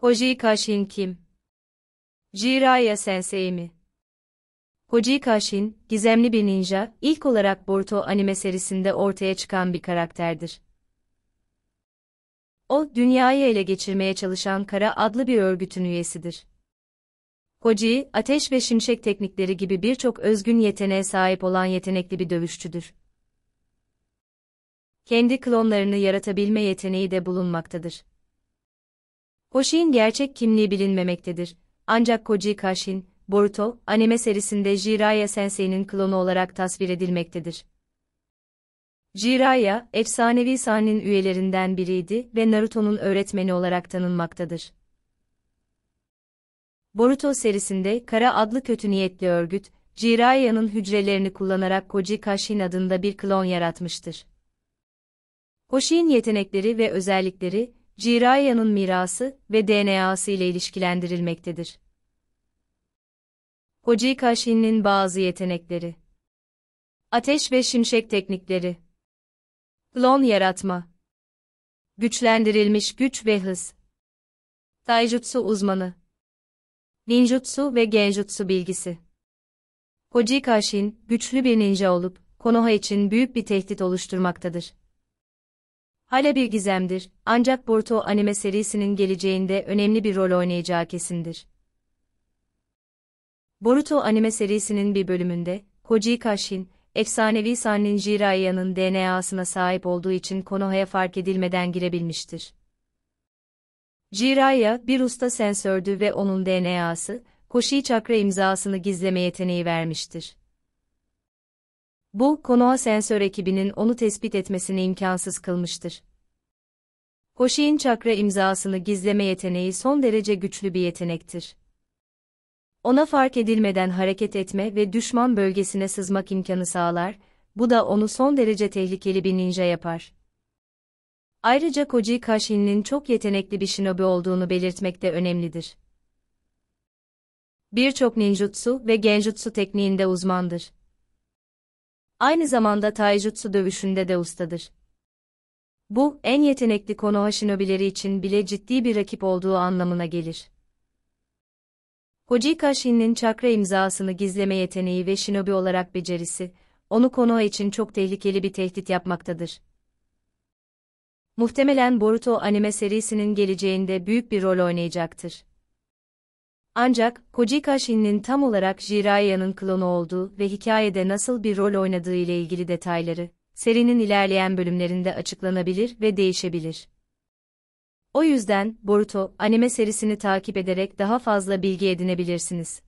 Hoji Kashin kim? Jiraiya Sensei mi? Hoji Kashin, gizemli bir ninja, ilk olarak Boruto anime serisinde ortaya çıkan bir karakterdir. O, dünyayı ele geçirmeye çalışan Kara adlı bir örgütün üyesidir. Hoji, ateş ve şimşek teknikleri gibi birçok özgün yeteneğe sahip olan yetenekli bir dövüşçüdür. Kendi klonlarını yaratabilme yeteneği de bulunmaktadır. Hoşi'nin gerçek kimliği bilinmemektedir. Ancak Koji Kashin, Boruto, anime serisinde Jiraiya Sensei'nin klonu olarak tasvir edilmektedir. Jiraiya, efsanevi sahnenin üyelerinden biriydi ve Naruto'nun öğretmeni olarak tanınmaktadır. Boruto serisinde Kara adlı kötü niyetli örgüt, Jiraiya'nın hücrelerini kullanarak Koji Kashin adında bir klon yaratmıştır. Hoshi'nin yetenekleri ve özellikleri, Ciraya'nın mirası ve DNA'sı ile ilişkilendirilmektedir. Koji Kashin'in bazı yetenekleri Ateş ve şimşek teknikleri Klon yaratma Güçlendirilmiş güç ve hız Taijutsu uzmanı Ninjutsu ve genjutsu bilgisi Koji Kashin, güçlü bir ninja olup, Konoha için büyük bir tehdit oluşturmaktadır. Hala bir gizemdir, ancak Boruto anime serisinin geleceğinde önemli bir rol oynayacağı kesindir. Boruto anime serisinin bir bölümünde, Koji Kashin, efsanevi San Ninjiraia'nın DNA'sına sahip olduğu için Konoha'ya fark edilmeden girebilmiştir. Jiraiya bir usta sensördü ve onun DNA'sı, Koshi çakra imzasını gizleme yeteneği vermiştir. Bu, konuğa sensör ekibinin onu tespit etmesini imkansız kılmıştır. Hoşi'in çakra imzasını gizleme yeteneği son derece güçlü bir yetenektir. Ona fark edilmeden hareket etme ve düşman bölgesine sızmak imkanı sağlar, bu da onu son derece tehlikeli bir ninja yapar. Ayrıca Koji Kashin'in çok yetenekli bir shinobi olduğunu belirtmek de önemlidir. Birçok ninjutsu ve genjutsu tekniğinde uzmandır aynı zamanda taijutsu dövüşünde de ustadır. Bu, en yetenekli Konoha shinobileri için bile ciddi bir rakip olduğu anlamına gelir. Hojika Shin'in çakra imzasını gizleme yeteneği ve shinobi olarak becerisi, onu Konoha için çok tehlikeli bir tehdit yapmaktadır. Muhtemelen Boruto anime serisinin geleceğinde büyük bir rol oynayacaktır. Ancak Kojikashi'nin tam olarak Jiraiya'nın klonu olduğu ve hikayede nasıl bir rol oynadığı ile ilgili detayları, serinin ilerleyen bölümlerinde açıklanabilir ve değişebilir. O yüzden, Boruto, anime serisini takip ederek daha fazla bilgi edinebilirsiniz.